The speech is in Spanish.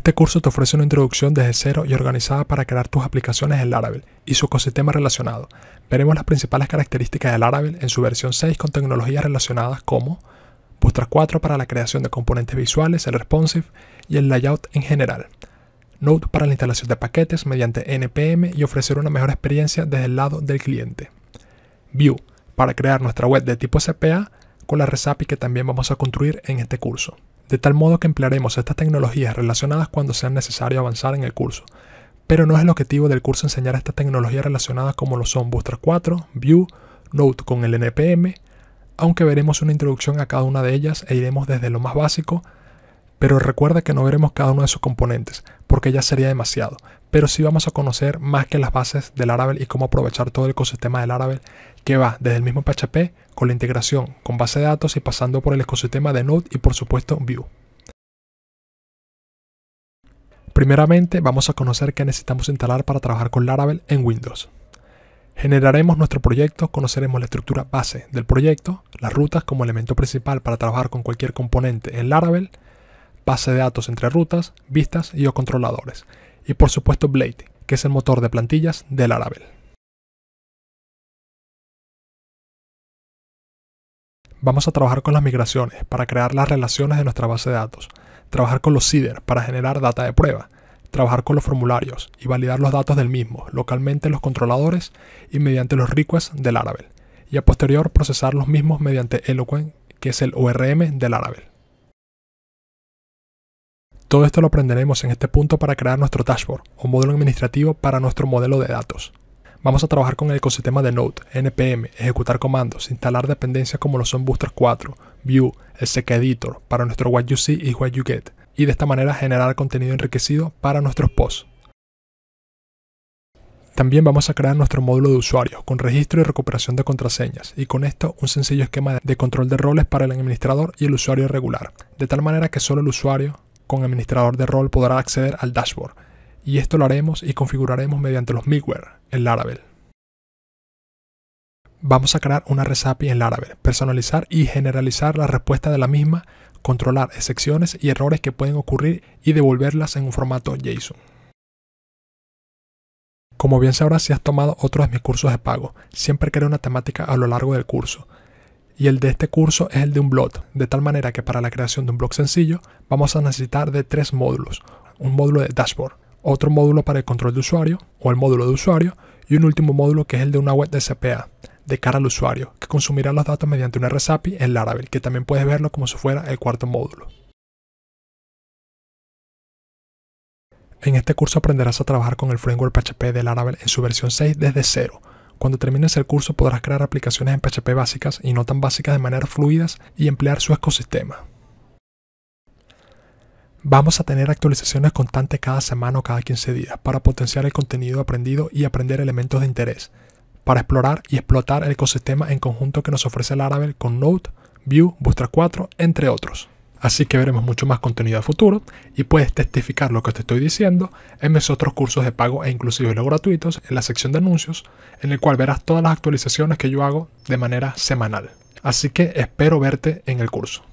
Este curso te ofrece una introducción desde cero y organizada para crear tus aplicaciones en Laravel y su ecosistema relacionado. Veremos las principales características de Laravel en su versión 6 con tecnologías relacionadas como vuestras 4 para la creación de componentes visuales, el responsive y el layout en general. Node para la instalación de paquetes mediante NPM y ofrecer una mejor experiencia desde el lado del cliente. Vue para crear nuestra web de tipo SPA con la RESAPI que también vamos a construir en este curso de tal modo que emplearemos estas tecnologías relacionadas cuando sea necesario avanzar en el curso. Pero no es el objetivo del curso enseñar estas tecnologías relacionadas como lo son Booster 4, Vue, Node con el NPM, aunque veremos una introducción a cada una de ellas e iremos desde lo más básico pero recuerda que no veremos cada uno de sus componentes, porque ya sería demasiado, pero sí vamos a conocer más que las bases del Laravel y cómo aprovechar todo el ecosistema del Laravel, que va desde el mismo PHP, con la integración con base de datos y pasando por el ecosistema de Node y por supuesto Vue. Primeramente vamos a conocer qué necesitamos instalar para trabajar con Laravel en Windows. Generaremos nuestro proyecto, conoceremos la estructura base del proyecto, las rutas como elemento principal para trabajar con cualquier componente en Laravel, base de datos entre rutas, vistas y o controladores, y por supuesto Blade, que es el motor de plantillas del Laravel. Vamos a trabajar con las migraciones para crear las relaciones de nuestra base de datos, trabajar con los CIDER para generar data de prueba, trabajar con los formularios y validar los datos del mismo localmente en los controladores y mediante los requests del Laravel, y a posterior procesar los mismos mediante Eloquent, que es el ORM del Laravel. Todo esto lo aprenderemos en este punto para crear nuestro dashboard o módulo administrativo para nuestro modelo de datos. Vamos a trabajar con el ecosistema de Node, NPM, ejecutar comandos, instalar dependencias como lo son Booster 4, View, el Sec Editor para nuestro What You See y What You Get, y de esta manera generar contenido enriquecido para nuestros posts. También vamos a crear nuestro módulo de usuarios con registro y recuperación de contraseñas y con esto un sencillo esquema de control de roles para el administrador y el usuario regular, de tal manera que solo el usuario con administrador de rol podrá acceder al dashboard, y esto lo haremos y configuraremos mediante los middleware en Laravel. Vamos a crear una resapi en Laravel, personalizar y generalizar la respuesta de la misma, controlar excepciones y errores que pueden ocurrir y devolverlas en un formato JSON. Como bien sabrás si has tomado otros de mis cursos de pago, siempre creo una temática a lo largo del curso y el de este curso es el de un blog, de tal manera que para la creación de un blog sencillo vamos a necesitar de tres módulos, un módulo de dashboard, otro módulo para el control de usuario o el módulo de usuario y un último módulo que es el de una web de CPA de cara al usuario, que consumirá los datos mediante una resapi en Laravel, que también puedes verlo como si fuera el cuarto módulo. En este curso aprenderás a trabajar con el framework PHP de Laravel en su versión 6 desde cero, cuando termines el curso podrás crear aplicaciones en PHP básicas y no tan básicas de manera fluidas y emplear su ecosistema. Vamos a tener actualizaciones constantes cada semana o cada 15 días para potenciar el contenido aprendido y aprender elementos de interés, para explorar y explotar el ecosistema en conjunto que nos ofrece Laravel con Node, Vue, Bootstrap 4, entre otros. Así que veremos mucho más contenido a futuro y puedes testificar lo que te estoy diciendo en mis otros cursos de pago e inclusive los gratuitos en la sección de anuncios, en el cual verás todas las actualizaciones que yo hago de manera semanal. Así que espero verte en el curso.